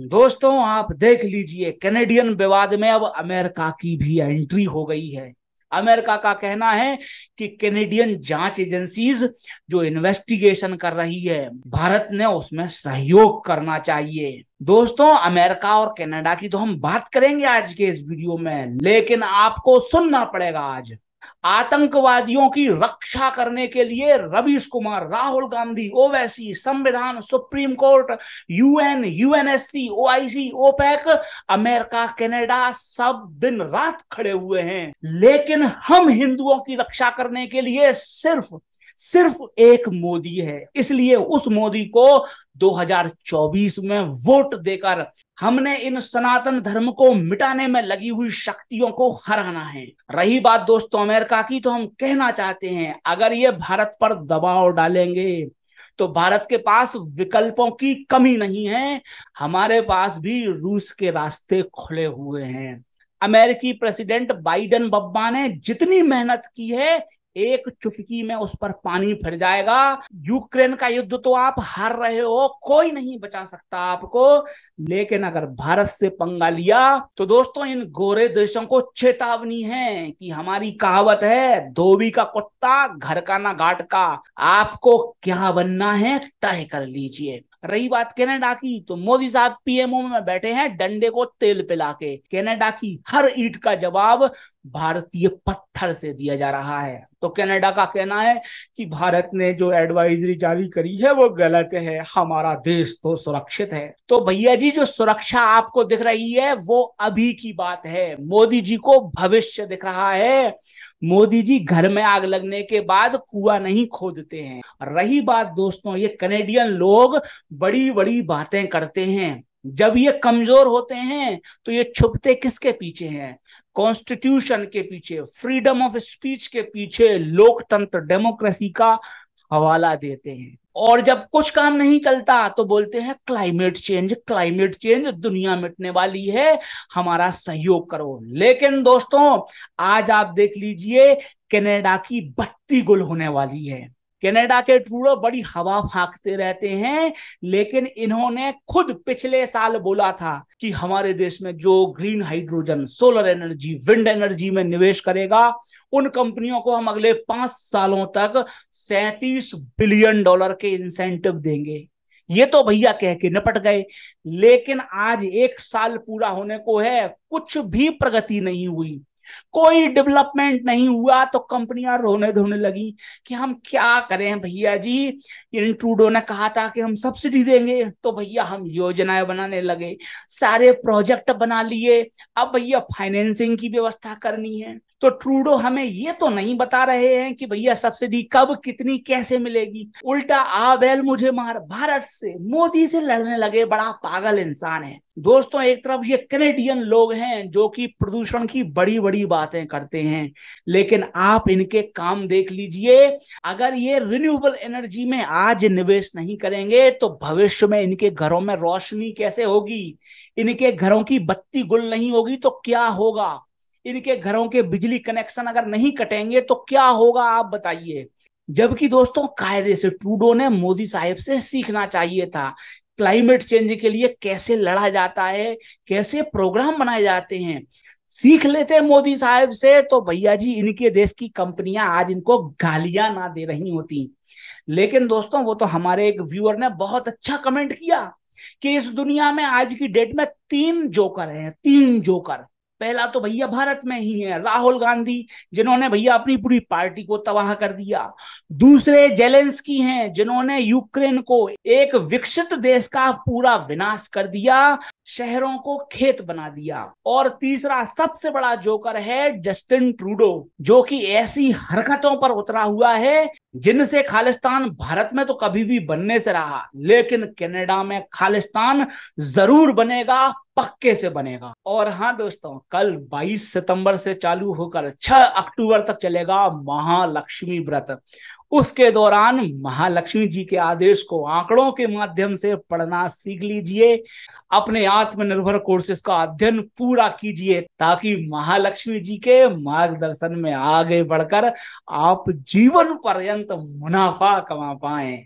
दोस्तों आप देख लीजिए कैनेडियन विवाद में अब अमेरिका की भी एंट्री हो गई है अमेरिका का कहना है कि कैनेडियन जांच एजेंसीज जो इन्वेस्टिगेशन कर रही है भारत ने उसमें सहयोग करना चाहिए दोस्तों अमेरिका और कनाडा की तो हम बात करेंगे आज के इस वीडियो में लेकिन आपको सुनना पड़ेगा आज आतंकवादियों की रक्षा करने के लिए रवीश कुमार राहुल गांधी ओवैसी संविधान supreme court UN UNSC OIC OPEC America Canada सब दिन रात खड़े हुए हैं लेकिन हम हिंदुओं की रक्षा करने के लिए सिर्फ सिर्फ एक मोदी है इसलिए उस मोदी को 2024 में वोट देकर हमने इन सनातन धर्म को मिटाने में लगी हुई शक्तियों को हराना है रही बात दोस्तों अमेरिका की तो हम कहना चाहते हैं अगर ये भारत पर दबाव डालेंगे तो भारत के पास विकल्पों की कमी नहीं है हमारे पास भी रूस के रास्ते खुले हुए हैं अमेरिकी प्रेसिडेंट बाइडन बब्बा ने जितनी मेहनत की है एक चुटकी में उस पर पानी फिर जाएगा यूक्रेन का युद्ध तो आप हार रहे हो कोई नहीं बचा सकता आपको लेकिन अगर भारत से पंगा लिया तो दोस्तों इन गोरे देशों को चेतावनी है कि हमारी कहावत है धोबी का कुत्ता घर का ना घाट का आपको क्या बनना है तय कर लीजिए रही बात कैनेडा की तो मोदी साहब पीएमओ में बैठे हैं डंडे को तेल पिला के कैनेडा की हर ईट का जवाब भारतीय पत्थर से दिया जा रहा है तो कनाडा का कहना है कि भारत ने जो एडवाइजरी जारी करी है वो गलत है हमारा देश तो सुरक्षित है तो भैया जी जो सुरक्षा आपको दिख रही है वो अभी की बात है मोदी जी को भविष्य दिख रहा है मोदी जी घर में आग लगने के बाद कुआ नहीं खोदते हैं रही बात दोस्तों ये कनेडियन लोग बड़ी बड़ी बातें करते हैं जब ये कमजोर होते हैं तो ये छुपते किसके पीछे हैं कॉन्स्टिट्यूशन के पीछे फ्रीडम ऑफ स्पीच के पीछे लोकतंत्र डेमोक्रेसी का हवाला देते हैं और जब कुछ काम नहीं चलता तो बोलते हैं क्लाइमेट चेंज क्लाइमेट चेंज दुनिया मिटने वाली है हमारा सहयोग करो लेकिन दोस्तों आज आप देख लीजिए कनाडा की बत्ती गुल होने वाली है कनाडा के ट्रूडो बड़ी हवा फांकते रहते हैं लेकिन इन्होंने खुद पिछले साल बोला था कि हमारे देश में जो green hydrogen solar energy wind energy में निवेश करेगा उन कंपनियों को हम अगले पांच सालों तक सैतीस बिलियन डॉलर के इंसेंटिव देंगे ये तो भैया कह के निपट गए लेकिन आज एक साल पूरा होने को है कुछ भी प्रगति नहीं हुई कोई डेवलपमेंट नहीं हुआ तो कंपनियां रोने धोने लगी कि हम क्या करें भैया जी इन ट्रूडो ने कहा था कि हम सब्सिडी देंगे तो भैया हम योजनाएं बनाने लगे सारे प्रोजेक्ट बना लिए अब भैया फाइनेंसिंग की व्यवस्था करनी है तो ट्रूडो हमें ये तो नहीं बता रहे हैं कि भैया सब्सिडी कब कितनी कैसे मिलेगी उल्टा आबेल मुझे मार भारत से मोदी से लड़ने लगे बड़ा पागल इंसान है दोस्तों एक तरफ ये कैनेडियन लोग हैं जो कि प्रदूषण की बड़ी बड़ी बातें करते हैं लेकिन आप इनके काम देख लीजिए अगर ये रिन्यूएबल एनर्जी में आज निवेश नहीं करेंगे तो भविष्य में इनके घरों में रोशनी कैसे होगी इनके घरों की बत्ती गुल नहीं होगी तो क्या होगा इनके घरों के बिजली कनेक्शन अगर नहीं कटेंगे तो क्या होगा आप बताइए जबकि दोस्तों कायदे से ट्रूडो ने मोदी साहब से सीखना चाहिए था क्लाइमेट चेंज के लिए कैसे लड़ा जाता है कैसे प्रोग्राम बनाए जाते हैं सीख लेते मोदी साहब से तो भैया जी इनके देश की कंपनियां आज इनको गालियां ना दे रही होती लेकिन दोस्तों वो तो हमारे एक व्यूअर ने बहुत अच्छा कमेंट किया कि इस दुनिया में आज की डेट में तीन जोकर हैं तीन जोकर पहला तो भैया भारत में ही है राहुल गांधी जिन्होंने भैया अपनी पूरी पार्टी को तबाह कर दिया दूसरे की हैं जिन्होंने यूक्रेन को एक विकसित देश का पूरा विनाश कर दिया शहरों को खेत बना दिया और तीसरा सबसे बड़ा जोकर है जस्टिन ट्रूडो जो कि ऐसी हरकतों पर उतरा हुआ है जिनसे खालिस्तान भारत में तो कभी भी बनने से रहा लेकिन कनाडा में खालिस्तान जरूर बनेगा पक्के से बनेगा और हाँ दोस्तों कल 22 सितंबर से चालू होकर 6 अक्टूबर तक चलेगा महालक्ष्मी व्रत उसके दौरान महालक्ष्मी जी के आदेश को आंकड़ों के माध्यम से पढ़ना सीख लीजिए अपने आत्मनिर्भर कोर्सेस का अध्ययन पूरा कीजिए ताकि महालक्ष्मी जी के मार्गदर्शन में आगे बढ़कर आप जीवन पर्यंत मुनाफा कमा पाए